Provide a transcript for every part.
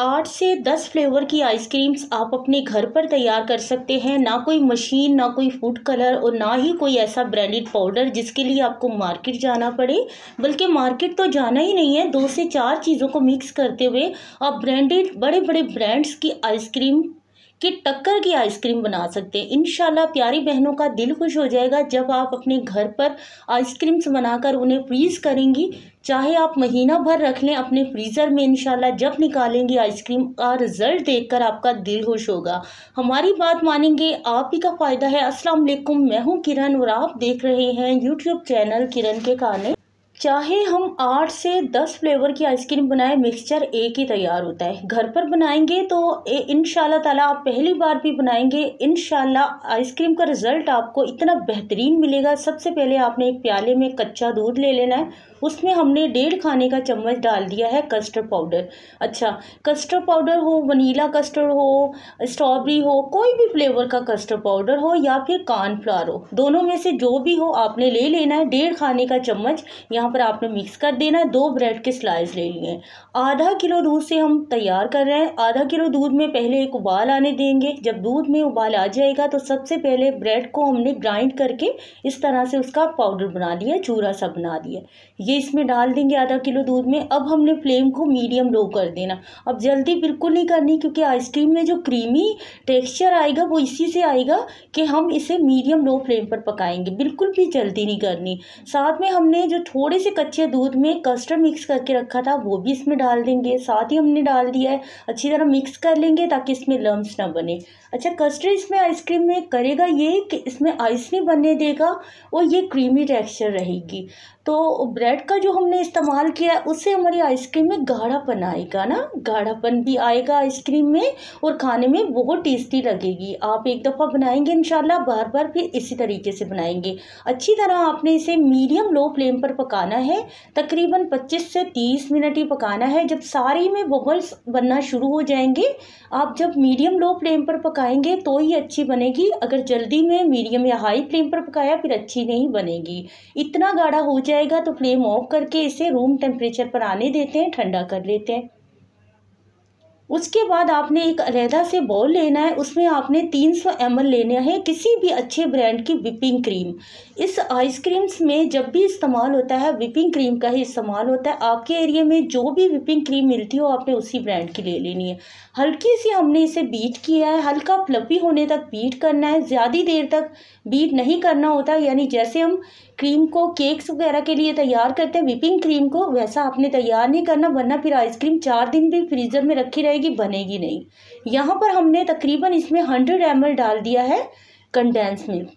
आठ से दस फ्लेवर की आइसक्रीम्स आप अपने घर पर तैयार कर सकते हैं ना कोई मशीन ना कोई फूड कलर और ना ही कोई ऐसा ब्रांडेड पाउडर जिसके लिए आपको मार्केट जाना पड़े बल्कि मार्केट तो जाना ही नहीं है दो से चार चीज़ों को मिक्स करते हुए आप ब्रांडेड बड़े बड़े ब्रांड्स की आइसक्रीम कि टक्कर की आइसक्रीम बना सकते हैं इन प्यारी बहनों का दिल खुश हो जाएगा जब आप अपने घर पर आइसक्रीम्स बनाकर उन्हें फ्रीज़ करेंगी चाहे आप महीना भर रख लें अपने फ्रीज़र में इनशाला जब निकालेंगी आइसक्रीम का रिज़ल्ट देखकर आपका दिल खुश होगा हमारी बात मानेंगे आप ही का फ़ायदा है असलम मैं हूँ किरण और आप देख रहे हैं यूट्यूब चैनल किरण के कहने चाहे हम आठ से दस फ्लेवर की आइसक्रीम बनाएं मिक्सचर एक ही तैयार होता है घर पर बनाएंगे तो इन ताला आप पहली बार भी बनाएंगे इन आइसक्रीम का रिज़ल्ट आपको इतना बेहतरीन मिलेगा सबसे पहले आपने एक प्याले में कच्चा दूध ले लेना है उसमें हमने डेढ़ खाने का चम्मच डाल दिया है कस्टर्ड पाउडर अच्छा कस्टर्ड पाउडर हो वनीला कस्टर्ड हो स्ट्रॉबेरी हो कोई भी फ्लेवर का कस्टर्ड पाउडर हो या फिर कॉर्नफ्लावर हो दोनों में से जो भी हो आपने ले लेना है डेढ़ खाने का चम्मच यहाँ पर आपने मिक्स कर देना है दो ब्रेड के स्लाइस ले लिए आधा किलो दूध से हम तैयार कर रहे हैं आधा किलो दूध में पहले एक उबाल आने देंगे जब दूध में उबाल आ जाएगा तो सबसे पहले ब्रेड को हमने ग्राइंड करके इस तरह से उसका पाउडर बना लिया चूरा सा बना दिया ये इसमें डाल देंगे आधा किलो दूध में अब हमने फ्लेम को मीडियम लो कर देना अब जल्दी बिल्कुल नहीं करनी क्योंकि आइसक्रीम में जो क्रीमी टेक्सचर आएगा वो इसी से आएगा कि हम इसे मीडियम लो फ्लेम पर पकाएंगे बिल्कुल भी जल्दी नहीं करनी साथ में हमने जो थोड़े से कच्चे दूध में कस्टर्ड मिक्स करके रखा था वो भी इसमें डाल देंगे साथ ही हमने डाल दिया है अच्छी तरह मिक्स कर लेंगे ताकि इसमें लम्स ना बने अच्छा कस्टर्ड इसमें आइसक्रीम में करेगा ये कि इसमें आइस नहीं बनने देगा और ये क्रीमी टेक्स्चर रहेगी तो ब्रेड का जो हमने इस्तेमाल किया है उससे हमारी आइसक्रीम में गाढ़ापन आएगा ना गाढ़ापन भी आएगा आइसक्रीम में और खाने में बहुत टेस्टी लगेगी आप एक दफ़ा बनाएंगे इन बार बार फिर इसी तरीके से बनाएंगे अच्छी तरह आपने इसे मीडियम लो फ्लेम पर पकाना है तकरीबन पच्चीस से तीस मिनट ही पकाना है जब सारे में बबल्स बनना शुरू हो जाएंगे आप जब मीडियम लो फ्लेम पर पकाएंगे तो ही अच्छी बनेगी अगर जल्दी में मीडियम या हाई फ्लेम पर पकाया फिर अच्छी नहीं बनेगी इतना गाढ़ा हो जाए जाएगा तो फ्लेम ऑफ करके इसे रूम टेम्परेचर पर आने देते हैं ठंडा कर लेते हैं उसके बाद आपने एक अलहदा से बॉल लेना है उसमें आपने 300 सौ लेना है किसी भी अच्छे ब्रांड की विपिंग क्रीम इस आइसक्रीम्स में जब भी इस्तेमाल होता है विपिंग क्रीम का ही इस्तेमाल होता है आपके एरिया में जो भी विपिंग क्रीम मिलती हो आपने उसी ब्रांड की ले लेनी है हल्की सी हमने इसे बीट किया है हल्का प्लपी होने तक बीट करना है ज़्यादा देर तक बीट नहीं करना होता यानी जैसे हम क्रीम को केक्स वगैरह के लिए तैयार करते हैं विपिंग क्रीम को वैसा आपने तैयार नहीं करना वरना फिर आइसक्रीम चार दिन भी फ्रीज़र में रखी रहे जाएगी बनेगी नहीं यहाँ पर हमने तकरीबन इसमें हंड्रेड एम डाल दिया है कंडेंस मिल्क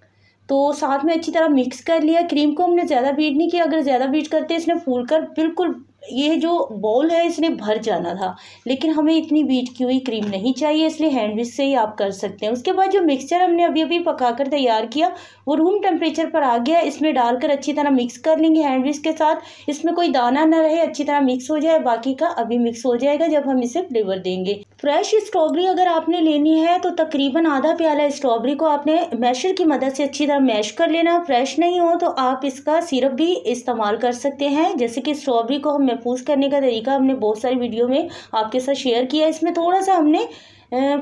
तो साथ में अच्छी तरह मिक्स कर लिया क्रीम को हमने ज़्यादा बीट नहीं किया अगर ज़्यादा बीट करते इसने फूल कर बिल्कुल ये जो बॉल है इसने भर जाना था लेकिन हमें इतनी बीट की हुई क्रीम नहीं चाहिए इसलिए हैंड विश से ही आप कर सकते हैं उसके बाद जो मिक्सचर हमने अभी अभी पकाकर तैयार किया वो रूम टेम्परेचर पर आ गया इसमें डालकर अच्छी तरह मिक्स कर लेंगे हैंड विश के साथ इसमें कोई दाना ना रहे अच्छी तरह मिक्स हो जाए बाकी का अभी मिक्स हो जाएगा जब हम इसे फ्लेवर देंगे फ्रेश स्ट्रॉबेरी अगर आपने लेनी है तो तकरीबन आधा प्याला स्ट्रॉबेरी को आपने मैशर की मदद से अच्छी तरह मैश कर लेना फ्रेश नहीं हो तो आप इसका सिरप भी इस्तेमाल कर सकते हैं जैसे कि स्ट्रॉबेरी को हम महफूज करने का तरीका हमने बहुत सारी वीडियो में आपके साथ शेयर किया इसमें थोड़ा सा हमने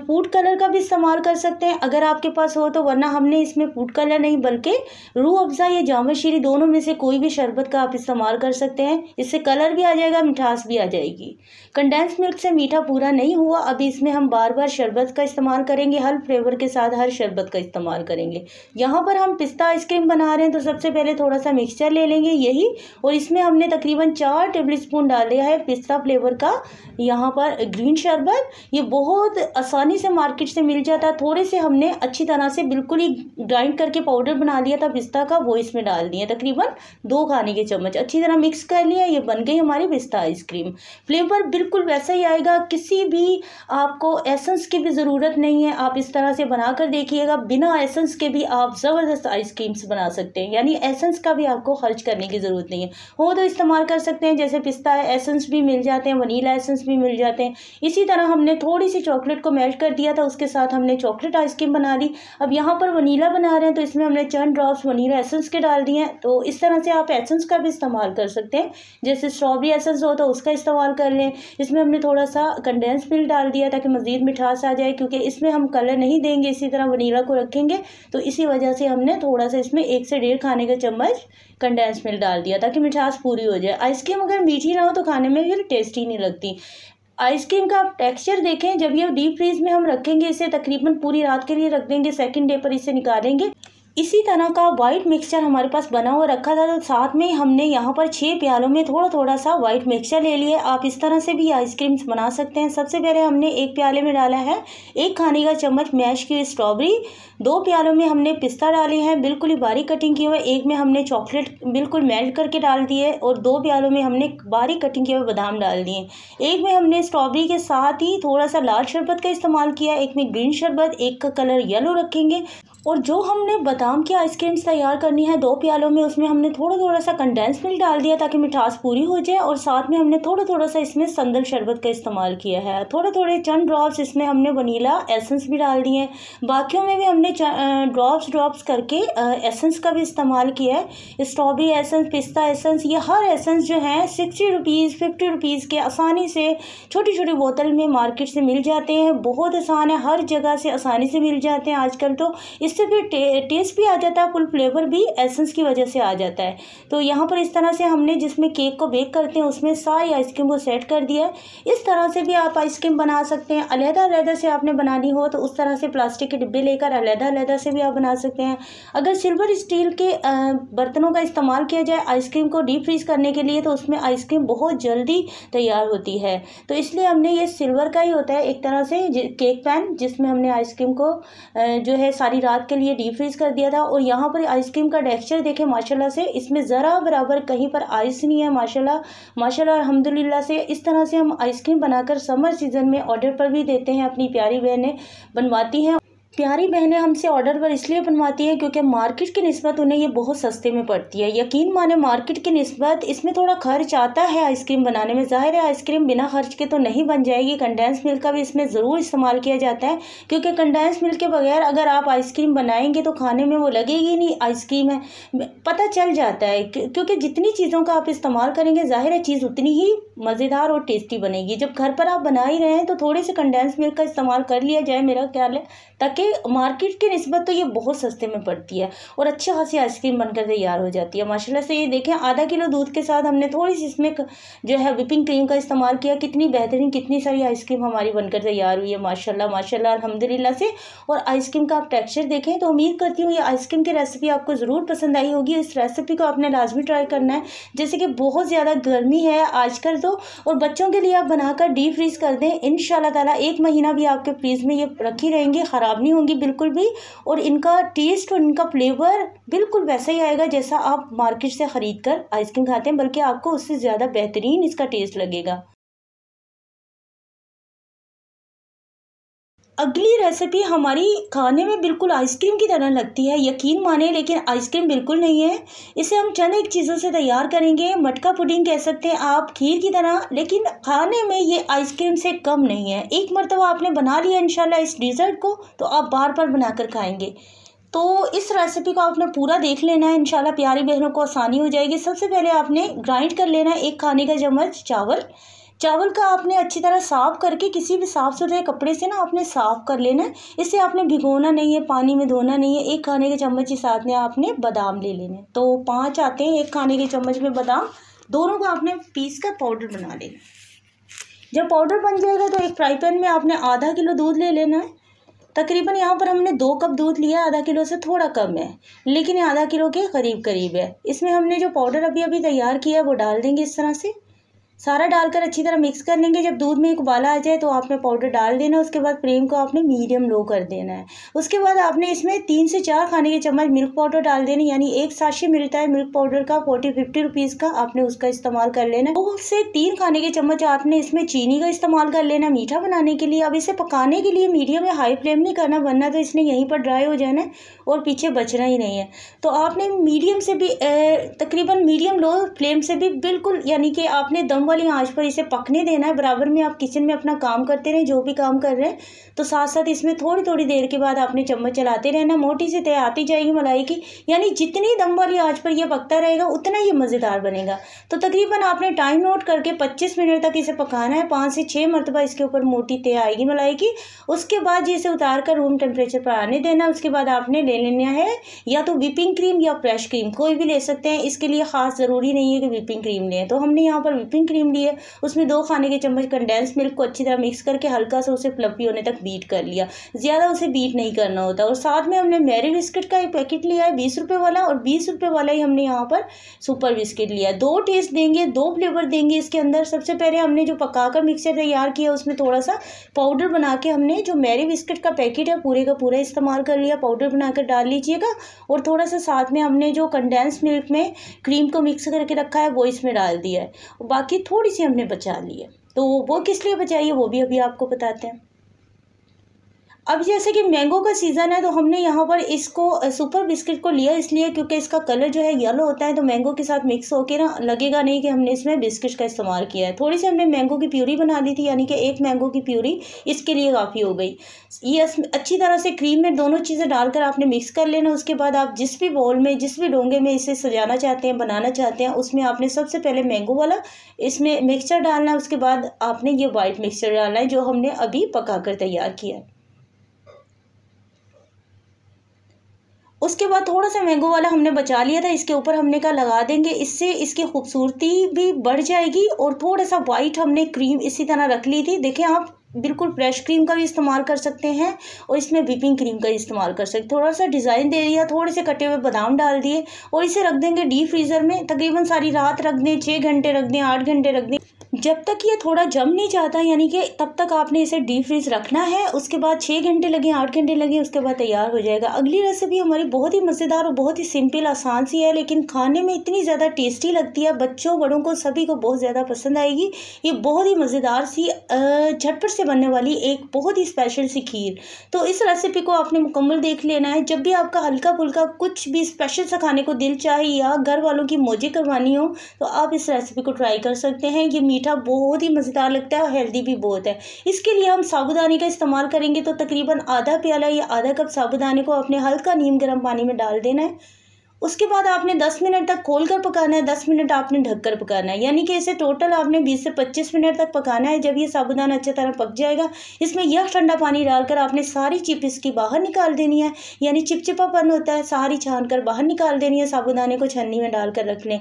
फूड कलर का भी इस्तेमाल कर सकते हैं अगर आपके पास हो तो वरना हमने इसमें फूड कलर नहीं बल्कि रू अफज़ा या जाम शीरी दोनों में से कोई भी शरबत का आप इस्तेमाल कर सकते हैं इससे कलर भी आ जाएगा मिठास भी आ जाएगी कंडेंस मिल्क से मीठा पूरा नहीं हुआ अभी इसमें हम बार बार शरबत का इस्तेमाल करेंगे हर फ्लेवर के साथ हर शरबत का इस्तेमाल करेंगे यहाँ पर हम पिस्ता आइसक्रीम बना रहे हैं तो सबसे पहले थोड़ा सा मिक्सचर ले लेंगे यही और इसमें हमने तकरीबन चार टेबल स्पून डाल दिया है पिस्ता फ्लेवर का यहाँ पर ग्रीन शरबत ये बहुत आसानी से मार्केट से मिल जाता है थोड़े से हमने अच्छी तरह से बिल्कुल ही ग्राइंड करके पाउडर बना लिया था पिस्ता का वो इसमें डाल दिए तकरीबन दो खाने के चम्मच अच्छी तरह मिक्स कर लिया ये बन गई हमारी पिस्ता आइसक्रीम फ्लेवर बिल्कुल वैसा ही आएगा किसी भी आपको एसेंस की भी ज़रूरत नहीं है आप इस तरह से बना कर देखिएगा बिना एसेंस के भी आप ज़बरदस्त आइसक्रीम्स बना सकते हैं यानी एसेंस का भी आपको खर्च करने की ज़रूरत नहीं है हो तो इस्तेमाल कर सकते हैं जैसे पिस्ता एसेंस भी मिल जाते हैं वनीला एसेंस भी मिल जाते हैं इसी तरह हमने थोड़ी सी चॉकलेट को मेल्ट कर दिया था उसके साथ हमने चॉकलेट आइसक्रीम बना ली अब यहाँ पर वनीला बना रहे हैं तो इसमें हमने चंद ड्रॉप्स वनीला एसेंस के डाल दिए हैं तो इस तरह से आप एसेंस का भी इस्तेमाल कर सकते हैं जैसे स्ट्रॉबेरी एसेंस हो तो उसका इस्तेमाल कर लें इसमें हमने थोड़ा सा कंडेंस मिल्क डाल दिया ताकि मज़ीद मिठास आ जाए क्योंकि इसमें हम कलर नहीं देंगे इसी तरह वनीला को रखेंगे तो इसी वजह से हमने थोड़ा सा इसमें एक से डेढ़ खाने का चम्मच कंडेंस मिल्क डाल दिया ताकि मिठास पूरी हो जाए आइसक्रीम अगर मीठी ना हो तो खाने में फिर टेस्टी नहीं लगती आइसक्रीम का आप टेक्स्चर देखें जब ये डीप फ्रीज में हम रखेंगे इसे तकरीबन पूरी रात के लिए रख देंगे सेकंड डे पर इसे निकालेंगे इसी तरह का वाइट मिक्सचर हमारे पास बना हुआ रखा था तो साथ में हमने यहाँ पर छः प्यालों में थोड़ा थोड़ा सा वाइट मिक्सचर ले लिया आप इस तरह से भी आइसक्रीम्स बना सकते हैं सबसे पहले हमने एक प्याले में डाला है एक खाने का चम्मच मैश की स्ट्रॉबेरी दो प्यालों में हमने पिस्ता डाले हैं बिल्कुल ही बारीक कटिंग किए हुए एक में हमने चॉकलेट बिल्कुल मेल्ट करके डाल दिए और दो प्यालों में हमने बारीक कटिंग किए हुए बादाम डाल दिए एक में हमने स्ट्रॉबेरी के साथ ही थोड़ा सा लाल शरबत का इस्तेमाल किया एक में ग्रीन शरबत एक का कलर येलो रखेंगे और जो हमने बादाम की आइसक्रीम्स तैयार करनी है दो प्यालों में उसमें हमने थोड़ा थोड़ा सा कंडेंस मिल्क डाल दिया ताकि मिठास पूरी हो जाए और साथ में हमने थोड़ा थोड़ा सा इसमें संदल शरबत का इस्तेमाल किया है थोड़े थोड़े चंद ड्रॉप्स इसमें हमने वनीला एसेंस भी डाल दिए हैं बाकियों में भी हमने ड्रॉप्स ड्रॉप्स करके एसेंस का भी इस्तेमाल किया है स्ट्रॉबेरी एसेंस पिस्ता एसेंस ये हर एसेंस जो है सिक्सटी रुपीज़ फिफ्टी रुपीज़ के आसानी से छोटी छोटी बोतल में मार्केट से मिल जाते हैं बहुत आसान है हर जगह से आसानी से मिल जाते हैं आजकल तो इस इससे फिर टे, टेस्ट भी आ जाता है फुल फ्लेवर भी एसेंस की वजह से आ जाता है तो यहाँ पर इस तरह से हमने जिसमें केक को बेक करते हैं उसमें सारी आइसक्रीम को सेट कर दिया है इस तरह से भी आप आइसक्रीम बना सकते हैं अलहदा अलहदा से आपने बनानी हो तो उस तरह से प्लास्टिक के डिब्बे लेकर अलहदा अलहदा से भी आप बना सकते हैं अगर सिल्वर स्टील के बर्तनों का इस्तेमाल किया जाए आइसक्रीम को डीप फ्रीज करने के लिए तो उसमें आइसक्रीम बहुत जल्दी तैयार होती है तो इसलिए हमने ये सिल्वर का ही होता है एक तरह से केक पैन जिसमें हमने आइसक्रीम को जो है सारी रात रात के लिए फ्रीज कर दिया था और यहाँ पर आइसक्रीम का टेक्स्चर देखे माशाल्लाह से इसमें ज़रा बराबर कहीं पर आइस नहीं है माशाल्लाह माशाल्लाह अलहमदिल्ला से इस तरह से हम आइसक्रीम बनाकर समर सीज़न में ऑर्डर पर भी देते हैं अपनी प्यारी बहनें बनवाती हैं प्यारी बहनें हमसे ऑर्डर पर इसलिए बनवाती हैं क्योंकि मार्केट की नस्बत उन्हें ये बहुत सस्ते में पड़ती है यकीन माने मार्केट की नस्बत इसमें थोड़ा खर्च आता है आइसक्रीम बनाने में ज़ाहिर है आइसक्रीम बिना खर्च के तो नहीं बन जाएगी कंडेंस मिल्क का भी इसमें ज़रूर इस्तेमाल किया जाता है क्योंकि कंडेंस मिल्क के बगैर अगर आप आइसक्रीम बनाएंगे तो खाने में वो लगेगी नहीं आइसक्रीम है पता चल जाता है क्योंकि जितनी चीज़ों का आप इस्तेमाल करेंगे ज़ाहिर है चीज़ उतनी ही मज़ेदार और टेस्टी बनेगी जब घर पर आप बना ही रहे हैं तो थोड़े से कंडेंस मिल्क का इस्तेमाल कर लिया जाए मेरा ख्याल है ताकि मार्केट के नस्बत तो ये बहुत सस्ते में पड़ती है और अच्छी खासी आइसक्रीम बनकर तैयार हो जाती है माशाला से ये देखें आधा किलो दूध के साथ हमने थोड़ी सी इसमें जो है विपिंग क्रीम का इस्तेमाल किया कितनी बेहतरीन कितनी सारी आइसक्रीम हमारी बनकर तैयार हुई है माशा माशा अलहमदिल्ला से और आइसक्रीम का आप टेक्स्चर देखें तो उम्मीद करती हूँ ये आइसक्रीम की रेसिपी आपको ज़रूर पसंद आई होगी इस रेसिपी को आपने लाजमी ट्राई करना है जैसे कि बहुत ज़्यादा गर्मी है आजकल तो और बच्चों के लिए आप बनाकर डीप फ्रीज़ कर दें इन शाला एक महीना भी आपके फ्रीज़ में ये रखी रहेंगी ख़राब नहीं होंगी बिल्कुल भी और इनका टेस्ट और इनका फ्लेवर बिल्कुल वैसा ही आएगा जैसा आप मार्केट से ख़रीद कर आइसक्रीम खाते हैं बल्कि आपको उससे ज़्यादा बेहतरीन इसका टेस्ट लगेगा अगली रेसिपी हमारी खाने में बिल्कुल आइसक्रीम की तरह लगती है यकीन माने लेकिन आइसक्रीम बिल्कुल नहीं है इसे हम चंद एक चीज़ों से तैयार करेंगे मटका पुडिंग कह सकते हैं आप खीर की तरह लेकिन खाने में ये आइसक्रीम से कम नहीं है एक मरतबा आपने बना लिया इंशाल्लाह इस डिज़र्ट को तो आप बार बार बनाकर खाएंगे तो इस रेसिपी को आपने पूरा देख लेना है इनशाला प्यारी बहनों को आसानी हो जाएगी सबसे पहले आपने ग्राइंड कर लेना है एक खाने का चम्मच चावल चावल का आपने अच्छी तरह साफ़ करके किसी भी साफ़ सुथरे कपड़े से ना आपने साफ़ कर लेना है इसे आपने भिगोना नहीं है पानी में धोना नहीं है एक खाने के चम्मच के साथ में आपने बादाम ले लेने तो पाँच आते हैं एक खाने के चम्मच में बादाम दोनों का आपने पीस कर पाउडर बना लेना जब पाउडर बन जाएगा तो एक फ्राई पैन में आपने आधा किलो दूध ले लेना है तकरीबन यहाँ पर हमने दो कप दूध लिया आधा किलो से थोड़ा कम है लेकिन आधा किलो के करीब करीब है इसमें हमने जो पाउडर अभी अभी तैयार किया है वो डाल देंगे इस तरह से सारा डालकर अच्छी तरह मिक्स कर लेंगे जब दूध में एक उबाला आ जाए तो आपने पाउडर डाल देना उसके बाद फ्लेम को आपने मीडियम लो कर देना है उसके बाद आपने इसमें तीन से चार खाने के चम्मच मिल्क पाउडर डाल देना यानी एक साशे मिलता है मिल्क पाउडर का फोर्टी फिफ्टी रुपीज़ का आपने उसका इस्तेमाल कर लेना दो से तीन खाने के चम्मच आपने इसमें चीनी का इस्तेमाल कर लेना मीठा बनाने के लिए अब इसे पकाने के लिए मीडियम या हाई फ्लेम नहीं करना वरना तो इसने यहीं पर ड्राई हो जाना है और पीछे बचना ही नहीं है तो आपने मीडियम से भी तकरीबन मीडियम लो फ्लेम से भी बिल्कुल यानी कि आपने दम वाली आंच पर इसे पकने देना है बराबर में आप किचन में अपना काम करते रहें जो भी काम कर रहे हैं तो साथ साथ इसमें थोड़ी थोड़ी देर के बाद आपने चम्मच चलाते रहना मोटी से तय आती जाएगी मलाई की यानी जितनी दम वाली आँच पर यह पकता रहेगा उतना ही मज़ेदार बनेगा तो तकरीबन आपने टाइम नोट करके पच्चीस मिनट तक इसे पकाना है पाँच से छः मरतबा इसके ऊपर मोटी तय आएगी मलाई की उसके बाद इसे उतार कर रूम टेम्परेचर पर आने देना उसके बाद आपने ले लेना है या तो विपिंग क्रीम या फ्रेश क्रीम कोई भी ले सकते हैं इसके लिए ख़ास ज़रूरी नहीं है कि विपिंग क्रीम लें तो हमने यहाँ पर विपिंग क्रीम क्रीम ली है उसमें दो खाने के चम्मच कंडेंस मिल्क को अच्छी तरह मिक्स करके हल्का सा उसे फ्लफी होने तक बीट कर लिया ज़्यादा उसे बीट नहीं करना होता और साथ में हमने मैरी बिस्किट का एक पैकेट लिया है बीस रुपये वाला और बीस रुपये वाला ही हमने यहाँ पर सुपर बिस्किट लिया दो टेस्ट देंगे दो फ्लेवर देंगे इसके अंदर सबसे पहले हमने जो कर मिक्सर तैयार किया उसमें थोड़ा सा पाउडर बना के हमने जो मैरी बिस्किट का पैकेट है पूरे का पूरा इस्तेमाल कर लिया पाउडर बनाकर डाल लीजिएगा और थोड़ा सा साथ में हमने जो कंडेंस मिल्क में क्रीम को मिक्स करके रखा है वो इसमें डाल दिया है बाकी थोड़ी सी हमने बचा ली है तो वो किस लिए बचाई है वो भी अभी आपको बताते हैं अब जैसे कि मैंगो का सीज़न है तो हमने यहाँ पर इसको सुपर बिस्किट को लिया इसलिए क्योंकि इसका कलर जो है येलो होता है तो मैंगो के साथ मिक्स होकर ना लगेगा नहीं कि हमने इसमें बिस्किट का इस्तेमाल किया है थोड़ी सी हमने मैंगो की प्यूरी बना ली थी यानी कि एक मैंगो की प्यूरी इसके लिए काफ़ी हो गई ये अच्छी तरह से क्रीम में दोनों चीज़ें डालकर आपने मिक्स कर लेना उसके बाद आप जिस भी बॉल में जिस भी डोंगे में इसे सजाना चाहते हैं बनाना चाहते हैं उसमें आपने सबसे पहले मैंगो वाला इसमें मिक्सचर डालना है उसके बाद आपने ये वाइट मिक्सचर डालना है जो हमने अभी पका कर तैयार किया है उसके बाद थोड़ा सा मैंगो वाला हमने बचा लिया था इसके ऊपर हमने कहा लगा देंगे इससे इसकी खूबसूरती भी बढ़ जाएगी और थोड़ा सा वाइट हमने क्रीम इसी तरह रख ली थी देखें आप बिल्कुल फ्रेश क्रीम का भी इस्तेमाल कर सकते हैं और इसमें व्हीपिंग क्रीम का इस्तेमाल कर सकते हैं थोड़ा सा डिज़ाइन दे दिया थोड़े से कटे हुए बादाम डाल दिए और इसे रख देंगे डीप फ्रीज़र में तकरीबन सारी रात रख दें छः घंटे रख दें आठ घंटे रख दें जब तक ये थोड़ा जम नहीं जाता यानी कि तब तक आपने इसे डीप फ्रीज रखना है उसके बाद छः घंटे लगे आठ घंटे लगे उसके बाद तैयार हो जाएगा अगली रेसिपी हमारी बहुत ही मज़ेदार और बहुत ही सिंपल आसान सी है लेकिन खाने में इतनी ज़्यादा टेस्टी लगती है बच्चों बड़ों को सभी को बहुत ज़्यादा पसंद आएगी ये बहुत ही मज़ेदार सी झटपट से बनने वाली एक बहुत ही स्पेशल सी खीर तो इस रेसिपी को आपने मुकम्मल देख लेना है जब भी आपका हल्का फुल्का कुछ भी स्पेशल सा खाने को दिल चाहे या घर वालों की मौजें करवानी हो तो आप इस रेसिपी को ट्राई कर सकते हैं ये मीठा बहुत ही मज़ेदार लगता है और हेल्दी भी बहुत है इसके लिए हम साबुदाने का इस्तेमाल करेंगे तो तकरीबन आधा प्याला या आधा कप साबुदाने को अपने हल्का नीम गर्म पानी में डाल देना है उसके बाद आपने 10 मिनट तक खोल कर पकाना है 10 मिनट आपने ढककर पकाना है यानी कि इसे टोटल आपने 20 से 25 मिनट तक पकाना है जब ये साबुदाना अच्छी तरह पक जाएगा इसमें यह ठंडा पानी डालकर आपने सारी चिप इसकी बाहर निकाल देनी है यानी चिपचिपापन होता है सारी छानकर बाहर निकाल देनी है साबुदाने को छन्नी में डालकर रख लें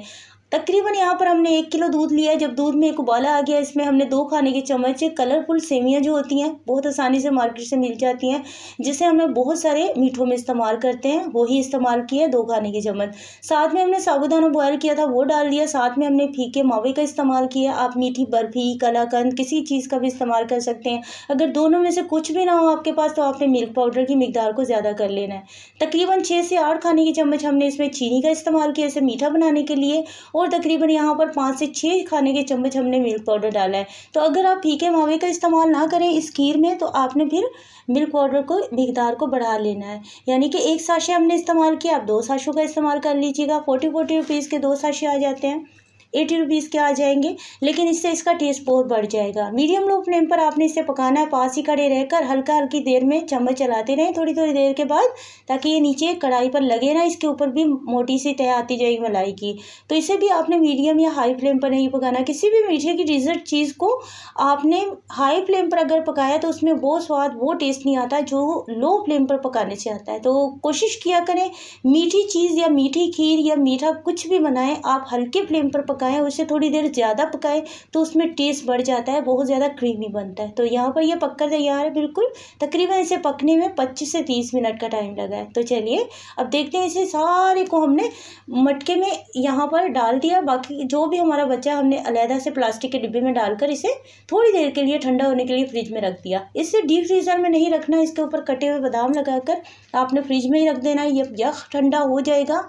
तकरीबन यहाँ पर हमने एक किलो दूध लिया है जब दूध में एक उबाला आ गया इसमें हमने दो खाने के चम्मच कलरफुल सेवियाँ जो होती हैं बहुत आसानी से मार्केट से मिल जाती हैं जिसे हमने बहुत सारे मीठों में इस्तेमाल करते हैं वो ही इस्तेमाल किया दो खाने के चम्मच साथ में हमने साबुदाना बॉयल किया था वो डाल दिया साथ में हमने फीके मावे का इस्तेमाल किया आप मीठी बर्फ़ी कलाकंद किसी चीज़ का भी इस्तेमाल कर सकते हैं अगर दोनों में से कुछ भी ना हो आपके पास तो आपने मिल्क पाउडर की मकदार को ज़्यादा कर लेना है तकरीबन छः से आठ खाने के चम्मच हमने इसमें चीनी का इस्तेमाल किया इसे मीठा बनाने के लिए और तकरीबन यहाँ पर पाँच से छः खाने के चम्मच हमने मिल्क पाउडर डाला है तो अगर आप फीके मावे का इस्तेमाल ना करें इस खीर में तो आपने फिर मिल्क पाउडर को मकदार को बढ़ा लेना है यानी कि एक साशे हमने इस्तेमाल किया आप दो साशों का इस्तेमाल कर लीजिएगा फोर्टी फोर्टी रुपीज़ के दो साशे आ जाते हैं एटी रुपीज़ के आ जाएंगे लेकिन इससे इसका टेस्ट बहुत बढ़ जाएगा मीडियम लो फ्लेम पर आपने इसे पकाना है पास ही खड़े रहकर हल्का हल्की देर में चम्मच चलाते रहें थोड़ी थोड़ी देर के बाद ताकि ये नीचे कढ़ाई पर लगे ना इसके ऊपर भी मोटी सी तय आती जाएगी मलाई की तो इसे भी आपने मीडियम या हाई फ्लेम पर नहीं पकाना किसी भी मीठे की डिज़र्ट चीज़ को आपने हाई फ्लेम पर अगर पकाया तो उसमें वो स्वाद वो टेस्ट नहीं आता जो लो फ्लेम पर पकाने से आता है तो कोशिश किया करें मीठी चीज़ या मीठी खीर या मीठा कुछ भी बनाएं आप हल्के फ्लेम पर पकाएं उसे थोड़ी देर ज़्यादा पकाएं तो उसमें टेस्ट बढ़ जाता है बहुत ज़्यादा क्रीमी बनता है तो यहाँ पर यह पककर तैयार है बिल्कुल तकरीबन इसे पकने में पच्चीस से तीस मिनट का टाइम लगा है तो चलिए अब देखते हैं इसे सारे को हमने मटके में यहाँ पर डाल दिया बाकी जो भी हमारा बच्चा हमने अलहदा से प्लास्टिक के डिब्बे में डालकर इसे थोड़ी देर के लिए ठंडा होने के लिए फ्रिज में रख दिया इसे डीप फ्रीज़र में नहीं रखना इसके ऊपर कटे हुए बादाम लगाकर आपने फ्रिज में ही रख देना ये यख ठंडा हो जाएगा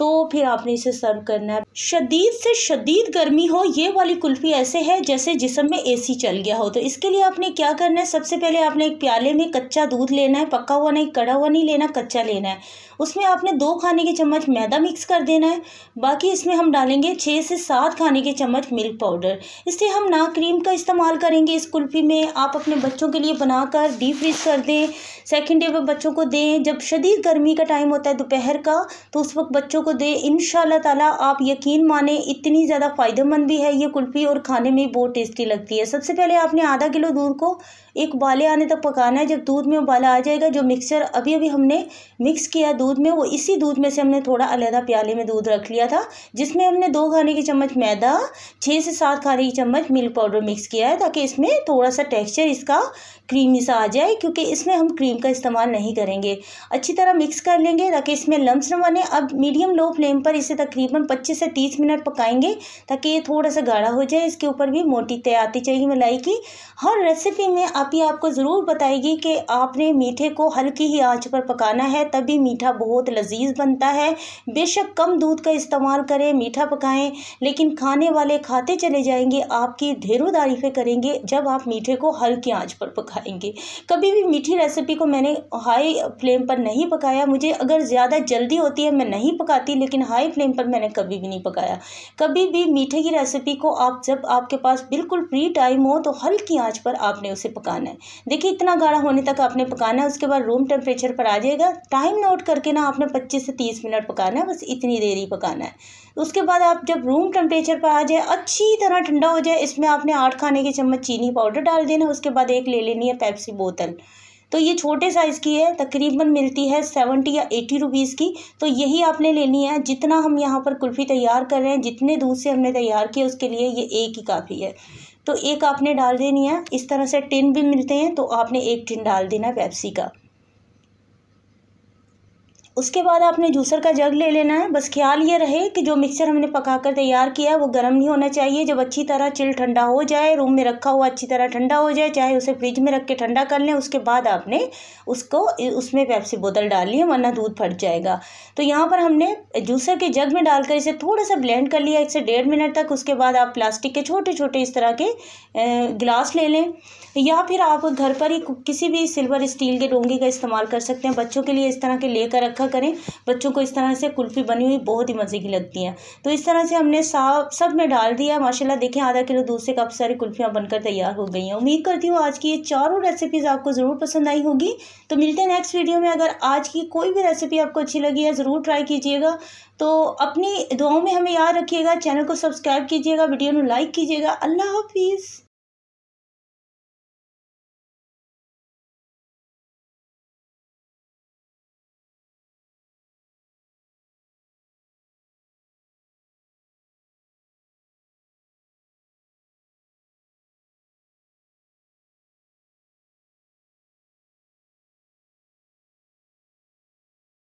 तो फिर आपने इसे सर्व करना है शदीद से शदीद गर्मी हो ये वाली कुल्फ़ी ऐसे है जैसे जिसम में एसी चल गया हो तो इसके लिए आपने क्या करना है सबसे पहले आपने एक प्याले में कच्चा दूध लेना है पक्का हुआ नहीं कड़ा हुआ नहीं लेना कच्चा लेना है उसमें आपने दो खाने के चम्मच मैदा मिक्स कर देना है बाकी इसमें हम डालेंगे छः से सात खाने के चम्मच मिल्क पाउडर इससे हम ना क्रीम का इस्तेमाल करेंगे इस कुल्फ़ी में आप अपने बच्चों के लिए बनाकर डीप फ्रीज कर दें सेकेंड डे पर बच्चों को दें जब शदीद गर्मी का टाइम होता है दोपहर का तो उस वक्त बच्चों को को दें इन ताला आप यकीन माने इतनी ज़्यादा फ़ायदेमंद भी है ये कुल्फ़ी और खाने में बहुत टेस्टी लगती है सबसे पहले आपने आधा किलो दूध को एक उबाले आने तक पकाना है जब दूध में उबाला आ जाएगा जो मिक्सचर अभी अभी हमने मिक्स किया दूध में वो इसी दूध में से हमने थोड़ा अलहदा प्याले में दूध रख लिया था जिसमें हमने दो खाने की चम्मच मैदा छः से सात खाने की चम्मच मिल्क पाउडर मिक्स किया है ताकि इसमें थोड़ा सा टेक्स्चर इसका क्रीमी सा आ जाए क्योंकि इसमें हम क्रीम का इस्तेमाल नहीं करेंगे अच्छी तरह मिक्स कर लेंगे ताकि इसमें लम्स न बने अब मीडियम लो फ्लेम पर इसे तकरीबन पच्चीस से तीस मिनट पकाएंगे ताकि ये थोड़ा सा गाढ़ा हो जाए इसके ऊपर भी मोटी तय आती चाहिए मलाई की हर रेसिपी में आप ये आपको ज़रूर बताएगी कि आपने मीठे को हल्की ही आंच पर पकाना है तभी मीठा बहुत लजीज बनता है बेशक कम दूध का इस्तेमाल करें मीठा पकाएं लेकिन खाने वाले खाते चले जाएंगे आपकी ढेरों तारीफ़ें करेंगे जब आप मीठे को हल्की आंच पर पकाएंगे कभी भी मीठी रेसिपी को मैंने हाई फ्लेम पर नहीं पकाया मुझे अगर ज़्यादा जल्दी होती है मैं नहीं पकाती लेकिन हाई फ्लेम पर मैंने कभी भी नहीं पकाया कभी भी मीठे की रेसिपी को आप जब आपके पास बिल्कुल फ्री टाइम हो तो हल्की आँच पर आपने उसे पका पकाना है देखिए इतना गाढ़ा होने तक आपने पकाना है उसके बाद रूम टेम्परेचर पर आ जाएगा टाइम नोट करके ना आपने पच्चीस से तीस मिनट पकाना है बस इतनी देर ही पकाना है उसके बाद आप जब रूम टेम्परेचर पर आ जाए अच्छी तरह ठंडा हो जाए इसमें आपने आठ खाने के चम्मच चीनी पाउडर डाल देना उसके बाद एक ले लेनी है पैप्सी बोतल तो ये छोटे साइज़ की है तकरीबन मिलती है सेवेंटी या एटी रुपीज़ की तो यही आपने लेनी है जितना हम यहाँ पर कुल्फ़ी तैयार कर रहे हैं जितने दूध से हमने तैयार किया उसके लिए ये एक ही काफ़ी है तो एक आपने डाल देनी है इस तरह से टिन भी मिलते हैं तो आपने एक टिन डाल देना पेप्सी का उसके बाद आपने जूसर का जग ले लेना है बस ख्याल ये रहे कि जो मिक्सर हमने पका कर तैयार किया है वो गर्म नहीं होना चाहिए जब अच्छी तरह चिल ठंडा हो जाए रूम में रखा हुआ अच्छी तरह ठंडा हो जाए चाहे उसे फ्रिज में रख के ठंडा कर लें उसके बाद आपने उसको उसमें पैप्सी बोतल डालनी है वरना दूध फट जाएगा तो यहाँ पर हमने जूसर के जग में डालकर इसे थोड़ा सा ब्लेंड कर लिया एक से डेढ़ मिनट तक उसके बाद आप प्लास्टिक के छोटे छोटे इस तरह के गिलास ले लें या फिर आप घर पर ही किसी भी सिल्वर स्टील के डोंगे का इस्तेमाल कर सकते हैं बच्चों के लिए इस तरह के लेकर रखा करें बच्चों को इस तरह से कुल्फ़ी बनी हुई बहुत ही मज़े की लगती है तो इस तरह से हमने साफ सब में डाल दिया माशाल्लाह देखें आधा किलो दूध से काफ़ी सारी कुल्फ़ियाँ बनकर तैयार हो गई हैं उम्मीद करती हूँ आज की ये चारों रेसिपीज़ आपको ज़रूर पसंद आई होगी तो मिलते हैं नेक्स्ट वीडियो में अगर आज की कोई भी रेसिपी आपको अच्छी लगी है ज़रूर ट्राई कीजिएगा तो अपनी दुआओं में हमें याद रखिएगा चैनल को सब्सक्राइब कीजिएगा वीडियो में लाइक कीजिएगा अल्लाह हाफिज़